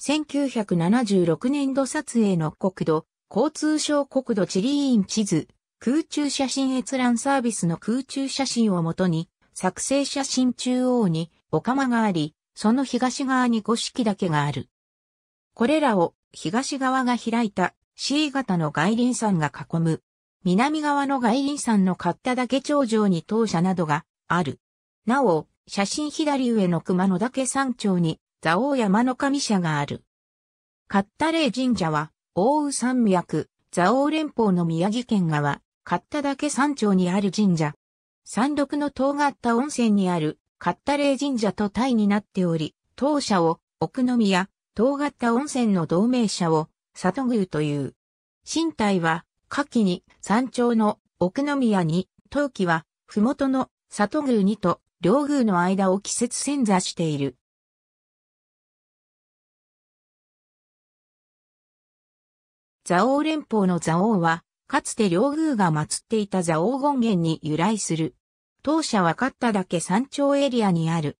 1976年度撮影の国土、交通省国土地理院地図、空中写真閲覧サービスの空中写真をもとに、作成写真中央に、お釜があり、その東側に五色岳がある。これらを東側が開いた C 型の外輪山が囲む。南側の外輪山の勝田岳頂上に当社などがある。なお、写真左上の熊野岳山頂に蔵王山の神社がある。カッタレ神社は、大宇山脈、蔵王連邦の宮城県側、カッタ岳山頂にある神社。山麓の遠がった温泉にある、カッタレ神社と対になっており、当社を、奥宮、遠がった温泉の同盟社を、里宮という。身体は、下記に山頂の奥宮に、当期は麓の里宮にと両宮の間を季節潜座している。蔵王連邦の蔵王は、かつて両宮が祀っていた蔵王権現に由来する。当社は勝田岳山頂エリアにある。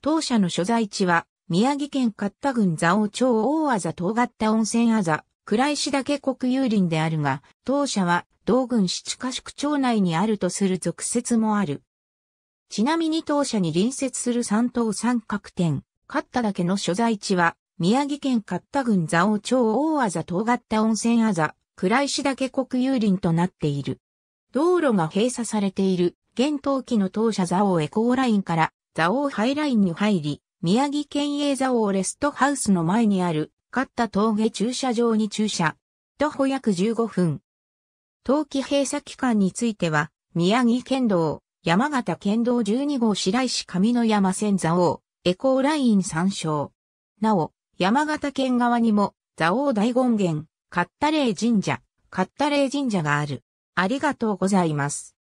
当社の所在地は、宮城県勝田郡蔵王町大あざ東合田温泉あざ、倉石岳国有林であるが、当社は同郡七家宿町内にあるとする俗説もある。ちなみに当社に隣接する三島三角点、勝田岳の所在地は、宮城県勝田郡蔵王町大あざがった温泉あざ、倉石岳国有林となっている。道路が閉鎖されている、現冬期の当社蔵王エコーラインから、蔵王ハイラインに入り、宮城県営蔵王レストハウスの前にある、勝田峠駐車場に駐車。徒歩約15分。当期閉鎖期間については、宮城県道、山形県道12号白石上の山線蔵王、エコーライン参照。なお、山形県側にも、蔵王大権現、カッタレ神社、カッタレ神社がある。ありがとうございます。